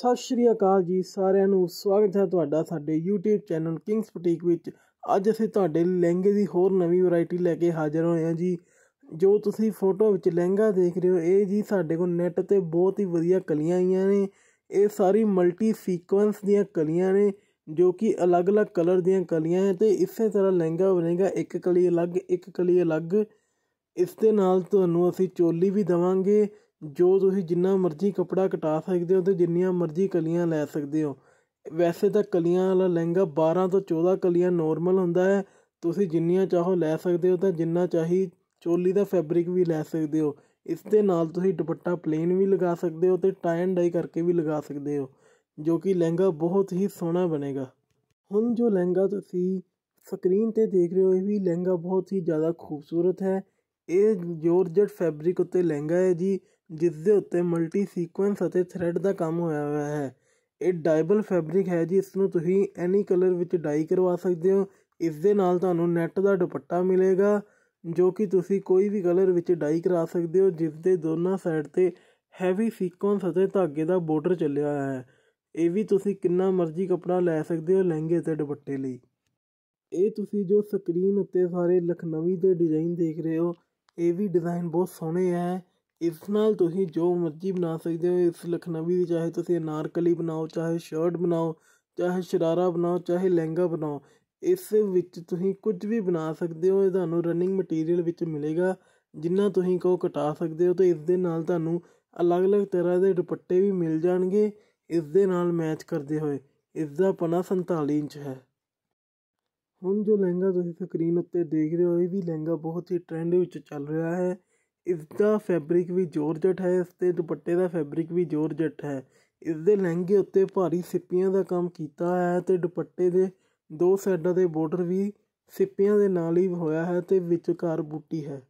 ਸਤਿ ਸ਼੍ਰੀ ਅਕਾਲ ਜੀ ਸਾਰਿਆਂ ਨੂੰ ਸਵਾਗਤ ਹੈ ਤੁਹਾਡਾ ਸਾਡੇ YouTube ਚੈਨਲ ਕਿੰਗਸ ਬੁਟੀਕ ਵਿੱਚ ਅੱਜ ਅਸੀਂ ਤੁਹਾਡੇ ਲਈ ਲਹਿੰਗੇ ਦੀ ਹੋਰ ਨਵੀਂ ਵੈਰਾਈਟੀ ਲੈ ਕੇ ਹਾਜ਼ਰ ਹੋਏ ਹਾਂ ਜੀ ਜੋ ਤੁਸੀਂ ਫੋਟੋ ਵਿੱਚ ਲਹਿੰਗਾ ਦੇਖ ਰਹੇ ਹੋ ਇਹ ਜੀ ਸਾਡੇ ਕੋਲ ਨੈਟ ਤੇ ਬਹੁਤ ਹੀ ਵਧੀਆ ਕਲੀਆਂ ਆਈਆਂ ਨੇ ਇਹ ਸਾਰੀ ਮਲਟੀ ਸੀਕੁਐਂਸ ਦੀਆਂ ਕਲੀਆਂ ਨੇ ਜੋ ਕਿ ਅਲੱਗ-ਅਲੱਗ ਕਲਰ ਦੀਆਂ ਕਲੀਆਂ ਹੈ ਤੇ ਇਸੇ ਤਰ੍ਹਾਂ ਲਹਿੰਗਾ ਬਣੇਗਾ ਇੱਕ ਕਲੀ ਅਲੱਗ ਇੱਕ ਕਲੀ ਅਲੱਗ ਇਸ ਦੇ ਨਾਲ ਤੁਹਾਨੂੰ ਅਸੀਂ ਚੋਲੀ ਵੀ ਦਵਾਂਗੇ ਜੋ ਤੁਸੀਂ ਜਿੰਨਾ ਮਰਜ਼ੀ ਕਪੜਾ ਕਟਾ ਸਕਦੇ ਹੋ ਤੇ ਜਿੰਨੀਆਂ ਮਰਜ਼ੀ ਕਲੀਆਂ ਲੈ ਸਕਦੇ ਹੋ ਵੈਸੇ ਤਾਂ ਕਲੀਆਂ ਵਾਲਾ ਲਹਿੰਗਾ 12 ਤੋਂ 14 ਕਲੀਆਂ ਨੋਰਮਲ ਹੁੰਦਾ ਹੈ ਤੁਸੀਂ ਜਿੰਨੀਆਂ ਚਾਹੋ ਲੈ ਸਕਦੇ ਹੋ ਤਾਂ ਜਿੰਨਾ ਚਾਹੀ ਚੋਲੀ ਦਾ ਫੈਬਰਿਕ ਵੀ ਲੈ ਸਕਦੇ ਹੋ ਇਸ ਦੇ ਨਾਲ ਤੁਸੀਂ ਦੁਪੱਟਾ ਪਲੇਨ ਵੀ ਲਗਾ ਸਕਦੇ ਹੋ ਤੇ ਟਾਈ ਐਂਡ ਡਾਈ ਕਰਕੇ ਵੀ ਲਗਾ ਸਕਦੇ ਹੋ ਜੋ ਕਿ ਲਹਿੰਗਾ ਬਹੁਤ ਹੀ ਸੋਹਣਾ ਬਣੇਗਾ ਹੁਣ ਜੋ ਲਹਿੰਗਾ ਤੁਸੀਂ ਸਕਰੀਨ ਤੇ ਦੇਖ ਰਹੇ ਹੋ ਇਹ ਵੀ ਲਹਿੰਗਾ ਬਹੁਤ ਹੀ ਜ਼ਿਆਦਾ ਖੂਬਸੂਰਤ ਹੈ ਇਹ ਜੋਰਜਟ ਫੈਬਰਿਕ ਉੱਤੇ ਲਹਿੰਗਾ ਹੈ ਜੀ ਜਿਸ ਦੇ ਉੱਤੇ ਮਲਟੀ ਸੀਕੁਐਂਸ ਅਤੇ ਥ੍ਰੈਡ ਦਾ ਕੰਮ ਹੋਇਆ ਹੋਇਆ ਹੈ ਇਹ ਡਾਇਬਲ ਫੈਬਰਿਕ ਹੈ ਜਿਸ ਨੂੰ ਤੁਸੀਂ ਐਨੀ ਕਲਰ ਵਿੱਚ ਡਾਈ ਕਰਵਾ ਸਕਦੇ ਹੋ ਇਸ ਦੇ ਨਾਲ ਤੁਹਾਨੂੰ ਨੈਟ ਦਾ ਦੁਪੱਟਾ ਮਿਲੇਗਾ ਜੋ ਕਿ ਤੁਸੀਂ ਕੋਈ ਵੀ ਕਲਰ ਵਿੱਚ ਡਾਈ ਕਰਾ ਸਕਦੇ ਹੋ ਜਿਸ ਦੇ ਦੋਨਾਂ ਸਾਈਡ ਤੇ ਹੈਵੀ ਸੀਕੁਐਂਸ ਅਤੇ ਧਾਗੇ ਦਾ ਬਾਰਡਰ ਚੱਲਿਆ ਹੋਇਆ ਹੈ ਇਹ ਵੀ ਤੁਸੀਂ ਕਿੰਨਾ ਮਰਜ਼ੀ ਕਪੜਾ ਲੈ ਸਕਦੇ ਹੋ ਲਹਿੰਗੇ ਤੇ ਦੁਪੱਟੇ ਲਈ ਇਹ ਤੁਸੀਂ ਜੋ ਸਕਰੀਨ ਉੱਤੇ ਸਾਰੇ ਲਖਨਵੀ ਦੇ ਡਿਜ਼ਾਈਨ ਦੇਖ ਰਹੇ ਹੋ ਇਹ ਵੀ ਡਿਜ਼ਾਈਨ ਬਹੁਤ ਸੋਹਣੇ ਹੈ ਇਸ ਨਾਲ ਤੁਸੀਂ ਜੋ ਮਰਜ਼ੀ ਬਣਾ ਸਕਦੇ ਹੋ ਇਸ ਲਖਨਵੀ ਦੀ ਚਾਹੇ ਤੁਸੀਂ ਅਨਾਰਕਲੀ ਬਣਾਓ ਚਾਹੇ ਸ਼ਰਟ ਬਣਾਓ ਚਾਹੇ ਸ਼ਰਾਰਾ ਬਣਾਓ ਚਾਹੇ ਲਹਿੰਗਾ ਬਣਾਓ ਇਸ ਵਿੱਚ ਤੁਸੀਂ ਕੁਝ ਵੀ ਬਣਾ ਸਕਦੇ ਹੋ ਇਹ ਤੁਹਾਨੂੰ ਰਨਿੰਗ ਮਟੀਰੀਅਲ ਵਿੱਚ ਮਿਲੇਗਾ ਜਿੰਨਾ ਤੁਸੀਂ ਕੋ ਕਟਾ ਸਕਦੇ ਹੋ ਤੇ ਇਸ ਦੇ ਨਾਲ ਤੁਹਾਨੂੰ ਅਲੱਗ-ਅਲੱਗ ਤਰ੍ਹਾਂ ਦੇ ਦੁਪੱਟੇ ਵੀ ਮਿਲ ਜਾਣਗੇ ਇਸ ਦੇ ਨਾਲ ਮੈਚ ਕਰਦੇ ਹੋਏ ਇਸ ਦਾ ਪਨਾ 47 ਇੰਚ ਹੈ ਹੁਣ ਜੋ ਲਹਿੰਗਾ ਤੁਸੀਂ ਸਕਰੀਨ ਉੱਤੇ ਦੇਖ ਰਹੇ ਹੋ ਇਹ ਵੀ ਲਹਿੰਗਾ ਬਹੁਤ ਹੀ ਟ੍ਰੈਂਡ ਵਿੱਚ ਚੱਲ ਰਿਹਾ ਹੈ ਇਸ ਦਾ ਫੈਬਰਿਕ ਵੀ ਜੋਰਜਟ ਹੈ ਇਸ ਤੇ ਦੁਪੱਟੇ ਦਾ ਫੈਬਰਿਕ ਵੀ ਜੋਰਜਟ ਹੈ ਇਸ ਦੇ ਲਹਿੰਗੇ ਉੱਤੇ ਭਾਰੀ ਸਿੱਪੀਆਂ ਦਾ ਕੰਮ ਕੀਤਾ ਹੈ ਤੇ ਦੁਪੱਟੇ ਦੇ ਦੋ ਸਾਈਡਾਂ ਦੇ ਬਾਰਡਰ ਵੀ ਸਿੱਪੀਆਂ ਦੇ ਨਾਲ ਹੀ ਹੋਇਆ ਹੈ ਤੇ ਵਿਚਕਾਰ ਬੂਟੀ ਹੈ